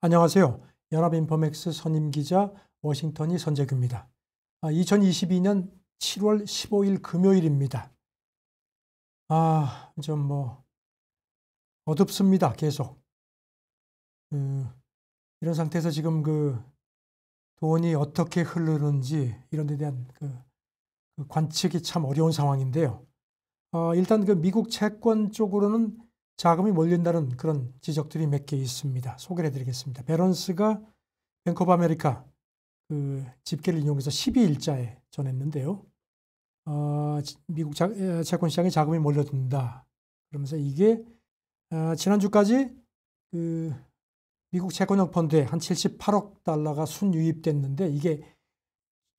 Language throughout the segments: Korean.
안녕하세요. 연합인포맥스 선임 기자 워싱턴이 선재규입니다. 2022년 7월 15일 금요일입니다. 아, 좀 뭐, 어둡습니다. 계속. 음, 이런 상태에서 지금 그 돈이 어떻게 흐르는지 이런 데 대한 그, 그 관측이 참 어려운 상황인데요. 어, 일단 그 미국 채권 쪽으로는 자금이 몰린다는 그런 지적들이 몇 개 있습니다. 소개를 해드리겠습니다. 베런스가 뱅크 오브 아메리카 그 집계를 이용해서 12일자에 전했는데요. 어, 미국 자, 채권 시장에 자금이 몰려든다. 그러면서 이게 어, 지난주까지 그 미국 채권형 펀드에 한 78억 달러가 순유입됐는데 이게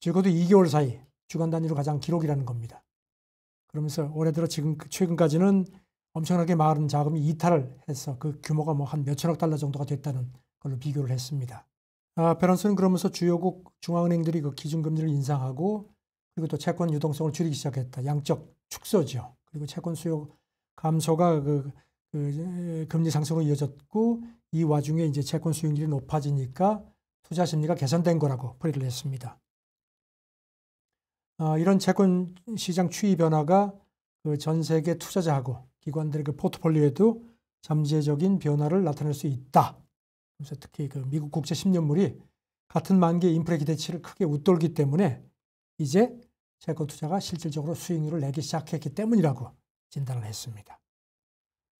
적어도 2개월 사이 주간 단위로 가장 기록이라는 겁니다. 그러면서 올해 들어 지금 그 최근까지는 엄청나게 많은 자금이 이탈을 해서 그 규모가 뭐한 몇천억 달러 정도가 됐다는 걸로 비교를 했습니다. 아, 페런스는 그러면서 주요국 중앙은행들이 그 기준금리를 인상하고 그리고 또 채권 유동성을 줄이기 시작했다. 양적 축소죠. 그리고 채권 수요 감소가 그, 그 금리 상승으로 이어졌고 이 와중에 이제 채권 수익률이 높아지니까 투자 심리가 개선된 거라고 풀이를 했습니다. 아, 이런 채권 시장 추이 변화가 그전 세계 투자자하고 기관들의 그 포트폴리오에도 잠재적인 변화를 나타낼 수 있다. 그래서 특히 그 미국 국제 10년물이 같은 만기 인플레 기대치를 크게 웃돌기 때문에 이제 채권 투자가 실질적으로 수익률을 내기 시작했기 때문이라고 진단을 했습니다.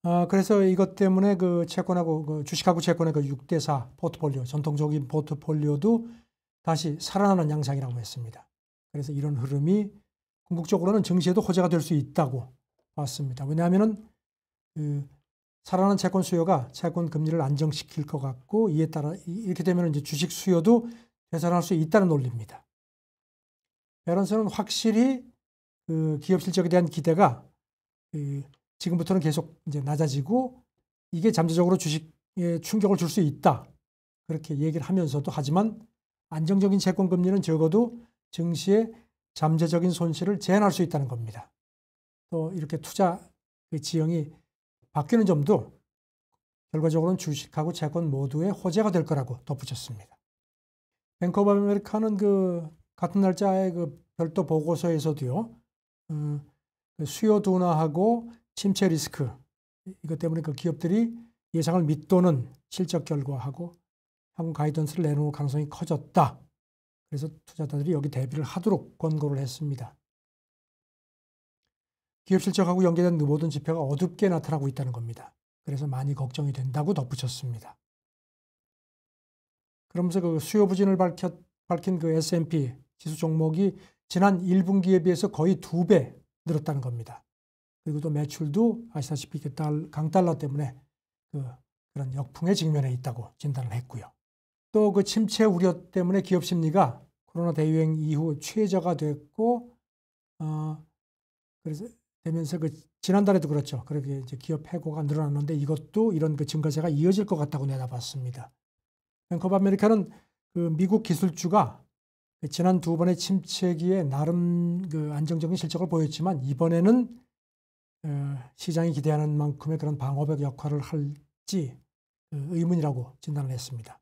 아, 그래서 이것 때문에 그 채권하고 그 주식하고 채권의 그 6대4 포트폴리오, 전통적인 포트폴리오도 다시 살아나는 양상이라고 했습니다. 그래서 이런 흐름이 궁극적으로는 증시에도 호재가 될 수 있다고 왔습니다. 왜냐하면 그 살아난 채권 수요가 채권 금리를 안정시킬 것 같고 이에 따라 이렇게 되면 이제 주식 수요도 개선할 수 있다는 논리입니다. 베런스는 확실히 그 기업 실적에 대한 기대가 그 지금부터는 계속 이제 낮아지고 이게 잠재적으로 주식에 충격을 줄 수 있다 그렇게 얘기를 하면서도 하지만 안정적인 채권 금리는 적어도 증시에 잠재적인 손실을 제한할 수 있다는 겁니다. 또 이렇게 투자 그 지형이 바뀌는 점도 결과적으로는 주식하고 채권 모두의 호재가 될 거라고 덧붙였습니다. 뱅크 오브 아메리카는 그 같은 날짜에 그 별도 보고서에서도요, 음, 수요 둔화하고 침체 리스크 이것 때문에 그 기업들이 예상을 밑도는 실적 결과하고 향후 가이던스를 내놓을 가능성이 커졌다. 그래서 투자자들이 여기 대비를 하도록 권고를 했습니다. 기업 실적하고 연계된 모든 지표가 어둡게 나타나고 있다는 겁니다. 그래서 많이 걱정이 된다고 덧붙였습니다. 그러면서 그 수요 부진을 밝혔, 밝힌 그 S&P 지수 종목이 지난 1분기에 비해서 거의 두 배 늘었다는 겁니다. 그리고 또 매출도 아시다시피 강달러 때문에 그, 그런 역풍의직면에 있다고 진단을 했고요. 또 그 침체 우려 때문에 기업 심리가 코로나 대유행 이후 최저가 됐고, 어, 그래서 되면서 그 지난달에도 그렇죠. 그렇게 이제 기업 해고가 늘어났는데 이것도 이런 그 증가세가 이어질 것 같다고 내다봤습니다. 뱅커브 아메리카는 그 미국 기술주가 지난 두 번의 침체기에 나름 그 안정적인 실적을 보였지만 이번에는 어, 시장이 기대하는 만큼의 그런 방어벽 역할을 할지 그 의문이라고 진단을 했습니다.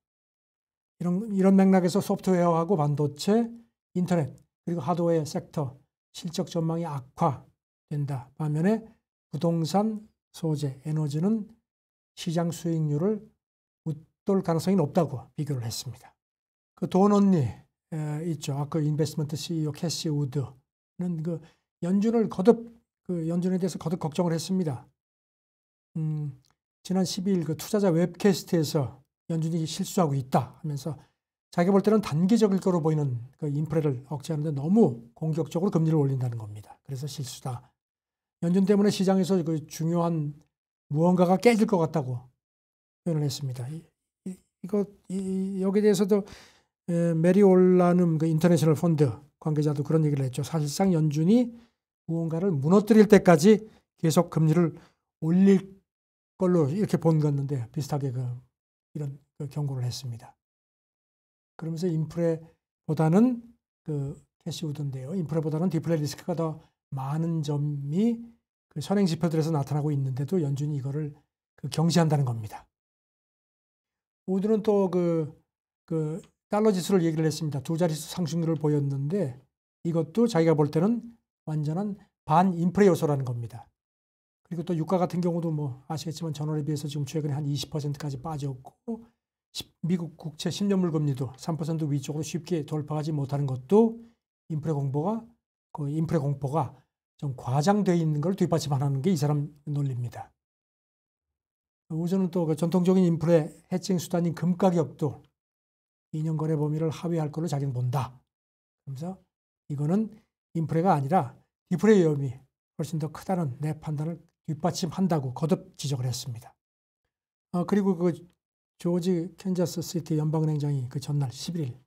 이런 이런 맥락에서 소프트웨어하고 반도체, 인터넷 그리고 하드웨어 섹터 실적 전망이 악화 된다. 반면에 부동산 소재, 에너지는 시장 수익률을 웃돌 가능성이 높다고 비교를 했습니다. 그 돈 언니 에, 있죠. 아까 그 인베스트먼트 CEO 캐시 우드는 그 연준을 거듭 그 연준에 대해서 거듭 걱정을 했습니다. 음, 지난 12일 그 투자자 웹캐스트에서 연준이 실수하고 있다 하면서 자기 볼 때는 단기적일 거로 보이는 그인프레를 억제하는데 너무 공격적으로 금리를 올린다는 겁니다. 그래서 실수다 연준 때문에 시장에서 그 중요한 무언가가 깨질 것 같다고 표현을 했습니다. 이, 이거 이, 여기 대해서도 에, 메리 올라눔 그 인터내셔널 펀드 관계자도 그런 얘기를 했죠. 사실상 연준이 무언가를 무너뜨릴 때까지 계속 금리를 올릴 걸로 이렇게 본 건데 비슷하게 그 이런 그 경고를 했습니다. 그러면서 인플레보다는 그 캐시우드인데요. 인플레보다는 디플레 리스크가 더 많은 점이 그 선행 지표들에서 나타나고 있는데도 연준이 이거를 그 경시한다는 겁니다. 오늘은 또그 그 달러 지수를 얘기를 했습니다. 두 자릿수 상승률을 보였는데 이것도 자기가 볼 때는 완전한 반인플레 요소라는 겁니다. 그리고 또 유가 같은 경우도 뭐 아시겠지만 전월에 비해서 지금 최근에 한 20%까지 빠졌고 미국 국채 10년물 금리도 3% 위쪽으로 쉽게 돌파하지 못하는 것도 인플레 공보가 그 인플레 공포가 좀 과장되어 있는 걸 뒷받침하는 게 이 사람 논리입니다. 우선은 또그 전통적인 인플레 해칭 수단인 금 가격도 2년 거래 범위를 하회할 걸로 자기는 본다. 그러면서 이거는 인플레가 아니라 디플레 위험이 훨씬 더 크다는 내 판단을 뒷받침한다고 거듭 지적을 했습니다. 아, 그리고 그 조지 캔자스 시티 연방은행장이 그 전날 11일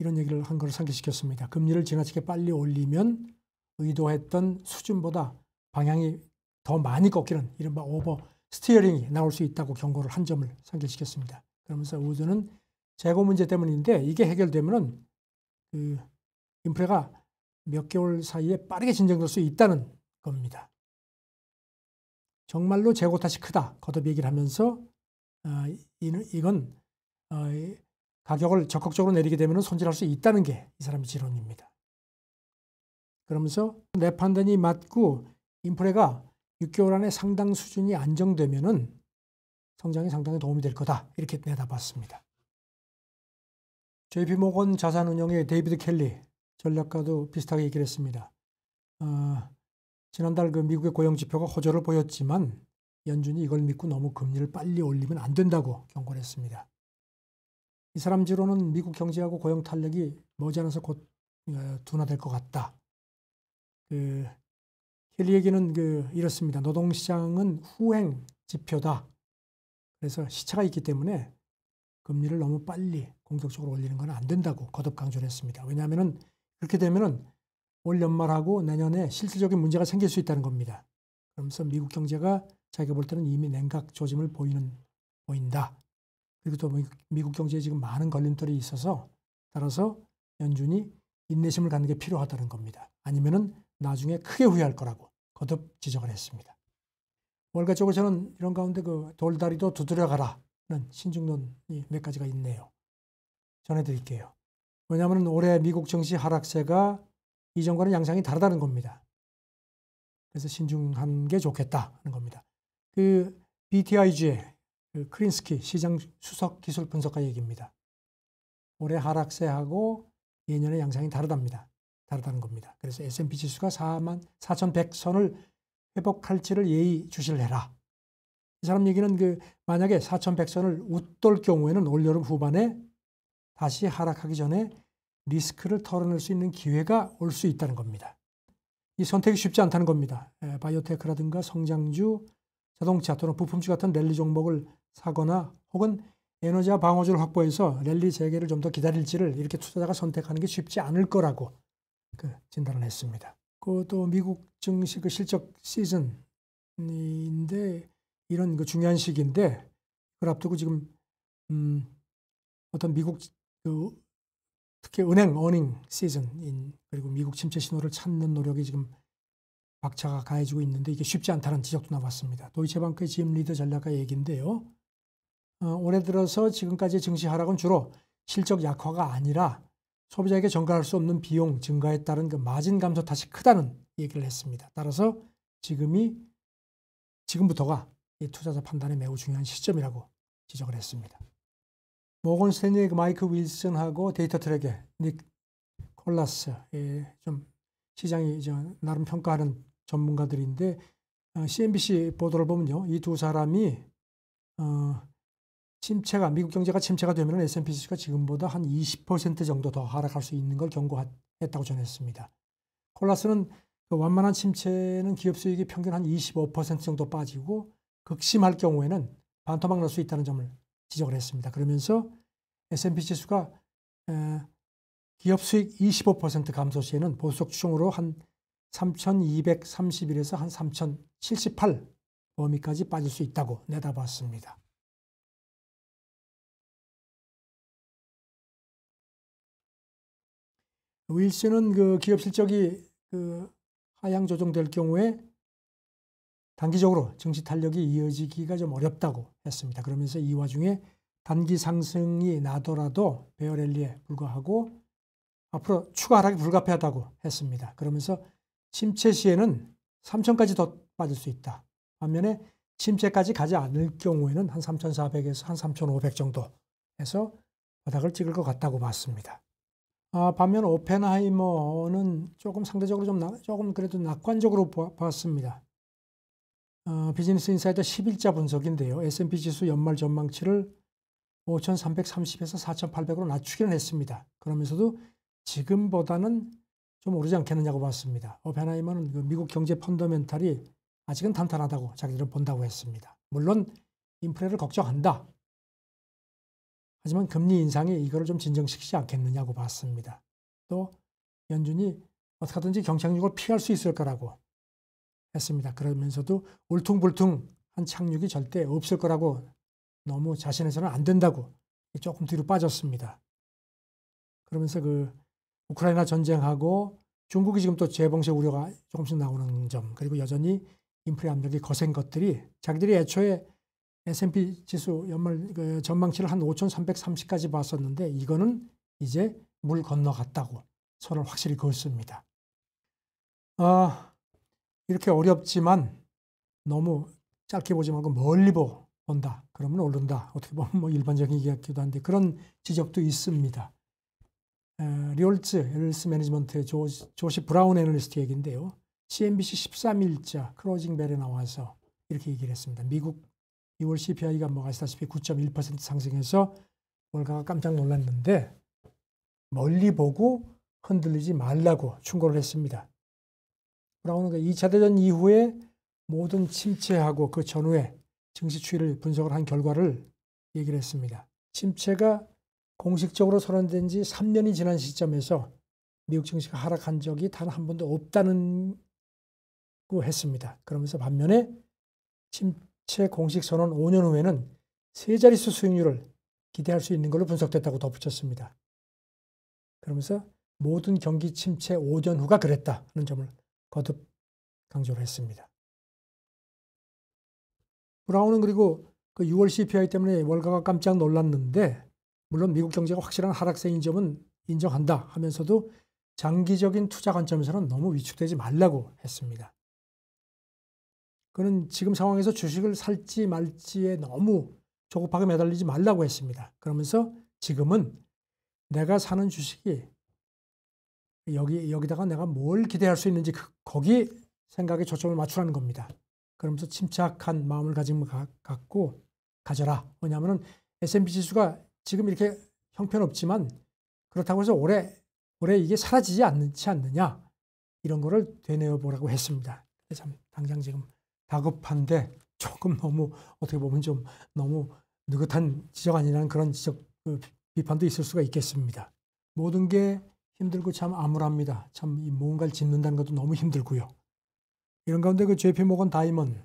이런 얘기를 한 것을 상기시켰습니다. 금리를 지나치게 빨리 올리면 의도했던 수준보다 방향이 더 많이 꺾이는 이른바 오버 스티어링이 나올 수 있다고 경고를 한 점을 상기시켰습니다. 그러면서 우드는 재고 문제 때문인데 이게 해결되면은 그 인프레가 몇 개월 사이에 빠르게 진정될 수 있다는 겁니다. 정말로 재고 탓이 크다 거듭 얘기를 하면서 어, 이 이건 어, 가격을 적극적으로 내리게 되면 손질할 수 있다는 게 이 사람의 지론입니다. 그러면서 내 판단이 맞고 인플레가 6개월 안에 상당 수준이 안정되면 성장에 상당히 도움이 될 거다 이렇게 내다봤습니다. JP 모건 자산운용의 데이비드 켈리 전략가도 비슷하게 얘기를 했습니다. 어, 지난달 그 미국의 고용 지표가 호조를 보였지만 연준이 이걸 믿고 너무 금리를 빨리 올리면 안 된다고 경고를 했습니다. 이 사람지로는 미국 경제하고 고용 탄력이 머지않아서 곧 어, 둔화될 것 같다. 그 힐리 얘기는 그 이렇습니다. 노동시장은 후행 지표다. 그래서 시차가 있기 때문에 금리를 너무 빨리 공격적으로 올리는 건 안 된다고 거듭 강조를 했습니다. 왜냐하면 그렇게 되면올 연말하고 내년에 실질적인 문제가 생길 수 있다는 겁니다. 그러면서 미국 경제가 자기가 볼 때는 이미 냉각 조짐을 보이는 보인다. 그리고 또 미국 경제에 지금 많은 걸림돌이 있어서 따라서 연준이 인내심을 갖는 게 필요하다는 겁니다. 아니면은 나중에 크게 후회할 거라고 거듭 지적을 했습니다. 월가 쪽을 저는 이런 가운데 그 돌다리도 두드려가라는 신중론이 몇 가지가 있네요. 전해드릴게요. 왜냐하면 올해 미국 정시 하락세가 이전과는 양상이 다르다는 겁니다. 그래서 신중한 게 좋겠다 하는 겁니다. 그 BTIG의 그 크린스키 시장 수석 기술 분석가 얘기입니다. 올해 하락세하고 예년의 양상이 다르답니다. 다르다는 겁니다. 그래서 S&P 지수가 4만 4,100선을 회복할지를 예의 주시를 해라. 이 사람 얘기는 그 만약에 4,100선을 웃돌 경우에는 올여름 후반에 다시 하락하기 전에 리스크를 털어낼 수 있는 기회가 올 수 있다는 겁니다. 이 선택이 쉽지 않다는 겁니다. 바이오테크라든가 성장주, 자동차 또는 부품주 같은 랠리 종목을 사거나 혹은 에너지와 방어주를 확보해서 랠리 재개를 좀 더 기다릴지를 이렇게 투자자가 선택하는 게 쉽지 않을 거라고 그 진단을 했습니다. 그것도 미국 증시 그 실적 시즌인데 이런 그 중요한 시기인데 그걸 앞두고 지금 음 어떤 미국 그 특히 은행 어닝 시즌인 그리고 미국 침체 신호를 찾는 노력이 지금 박차가 가해지고 있는데 이게 쉽지 않다는 지적도 나왔습니다. 도이체방크의 짐 리더 전략가 얘기인데요. 어, 올해 들어서 지금까지 증시 하락은 주로 실적 약화가 아니라 소비자에게 전가할 수 없는 비용 증가에 따른 그 마진 감소 탓이 크다는 얘기를 했습니다. 따라서 지금이 지금부터가 이 투자자 판단에 매우 중요한 시점이라고 지적을 했습니다. 모건 스탠리의 그 마이크 윌슨하고 데이터 트랙의 닉 콜라스 좀 시장이 이제 나름 평가하는 전문가들인데 CNBC 어, 보도를 보면요 이 두 사람이 어, 침체가 미국 경제가 침체가 되면 S&P 지수가 지금보다 한 20% 정도 더 하락할 수 있는 걸 경고했다고 전했습니다. 콜라스는 그 완만한 침체는 기업 수익이 평균 한 25% 정도 빠지고 극심할 경우에는 반토막 날 수 있다는 점을 지적을 했습니다. 그러면서 S&P 지수가 기업 수익 25% 감소 시에는 보수적 추종으로 한 3,231에서 한 3,078 범위까지 빠질 수 있다고 내다봤습니다. 윌슨은 그 기업 실적이 그 하향 조정될 경우에 단기적으로 증시 탄력이 이어지기가 좀 어렵다고 했습니다. 그러면서 이 와중에 단기 상승이 나더라도 베어랠리에 불과하고 앞으로 추가 하락이 불가피하다고 했습니다. 그러면서 침체 시에는 3천까지 더 빠질 수 있다. 반면에 침체까지 가지 않을 경우에는 한 3,400에서 한 3,500 정도 해서 바닥을 찍을 것 같다고 봤습니다. 아, 반면 오펜하이머는 조금 상대적으로 좀 나, 조금 그래도 낙관적으로 보았습니다 어, 비즈니스 인사이트 11자 분석인데요. S&P 지수 연말 전망치를 5,330에서 4,800으로 낮추기는 했습니다. 그러면서도 지금보다는 좀 오르지 않겠느냐고 봤습니다. 오펜하이머는 그 미국 경제 펀더멘탈이 아직은 탄탄하다고 자기들은 본다고 했습니다. 물론 인플레를 걱정한다. 하지만 금리 인상이 이거를 좀 진정시키지 않겠느냐고 봤습니다. 또 연준이 어떻게 하든지 경착륙을 피할 수 있을 거라고 했습니다. 그러면서도 울퉁불퉁한 착륙이 절대 없을 거라고 너무 자신해서는 안 된다고 조금 뒤로 빠졌습니다. 그러면서 그 우크라이나 전쟁하고 중국이 지금 또 재봉쇄 우려가 조금씩 나오는 점 그리고 여전히 인플레 압력이 거센 것들이 자기들이 애초에 S&P 지수 연말 그 전망치를 한 5,330까지 봤었는데 이거는 이제 물 건너갔다고 선을 확실히 그었습니다 아, 이렇게 어렵지만 너무 짧게 보지 말고 멀리 본다. 그러면 오른다. 어떻게 보면 뭐 일반적인 얘기 같기도 한데 그런 지적도 있습니다. 에, 리올츠, 엘스 매니지먼트의 조, 조시 브라운 애널리스트 얘기인데요. CNBC 13일자 크로징 벨에 나와서 이렇게 얘기를 했습니다. 미국 2월 CPI가 뭐 아시다시피 9.1% 상승해서 월가가 깜짝 놀랐는데 멀리 보고 흔들리지 말라고 충고를 했습니다. 브라운은 2차 대전 이후에 모든 침체하고 그 전후에 증시 추이를 분석을 한 결과를 얘기를 했습니다. 침체가 공식적으로 선언된 지 3년이 지난 시점에서 미국 증시가 하락한 적이 단 한 번도 없다는 고 했습니다. 그러면서 반면에 침, 체채 공식 선언 5년 후에는 세 자릿수 수익률을 기대할 수 있는 걸로 분석됐다고 덧붙였습니다. 그러면서 모든 경기 침체 5전 후가 그랬다는 점을 거듭 강조를 했습니다. 브라운은 그리고 그 6월 CPI 때문에 월가가 깜짝 놀랐는데 물론 미국 경제가 확실한 하락세인 점은 인정한다 하면서도 장기적인 투자 관점에서는 너무 위축되지 말라고 했습니다. 그는 지금 상황에서 주식을 살지 말지에 너무 조급하게 매달리지 말라고 했습니다. 그러면서 지금은 내가 사는 주식이 여기 여기다가 내가 뭘 기대할 수 있는지 그, 거기 생각에 초점을 맞추라는 겁니다. 그러면서 침착한 마음을 가짐 갖고 가져라. 왜냐하면 S&P 지수가 지금 이렇게 형편없지만 그렇다고 해서 올해 올해 이게 사라지지 않지 않느냐 이런 거를 되뇌어 보라고 했습니다. 참 당장 지금 다급한데 조금 너무 어떻게 보면 좀 너무 느긋한 지적 아니냐는 그런 지적 그 비판도 있을 수가 있겠습니다. 모든 게 힘들고 참 암울합니다. 참 이 뭔가를 짓는다는 것도 너무 힘들고요. 이런 가운데 그 JP 모건 다이먼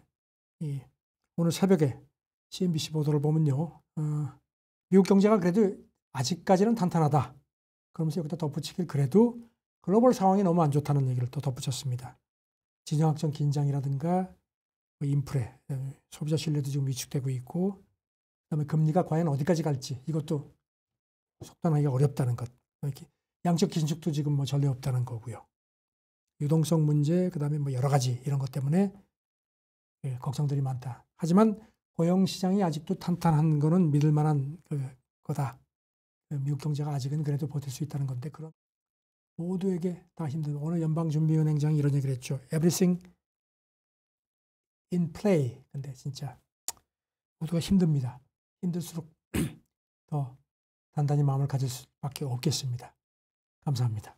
이 오늘 새벽에 CNBC 보도를 보면요. 어, 미국 경제가 그래도 아직까지는 탄탄하다. 그러면서 여기다 덧붙이길 그래도 글로벌 상황이 너무 안 좋다는 얘기를 또 덧붙였습니다. 진영학적 긴장이라든가 뭐 인프레, 예, 소비자 신뢰도 지금 위축되고 있고, 그다음에 금리가 과연 어디까지 갈지 이것도 속단하기가 어렵다는 것. 뭐 이렇게 양적 긴축도 지금 뭐 전례 없다는 거고요. 유동성 문제, 그다음에 뭐 여러 가지 이런 것 때문에 예, 걱정들이 많다. 하지만 고용 시장이 아직도 탄탄한 거는 믿을 만한 그 거다. 예, 미국 경제가 아직은 그래도 버틸 수 있다는 건데 그런 모두에게 다 힘든 어느 연방준비은행장이 이런 얘기를 했죠. Everything in play. 근데 진짜 모두가 힘듭니다. 힘들수록 더 단단히 마음을 가질 수밖에 없겠습니다. 감사합니다.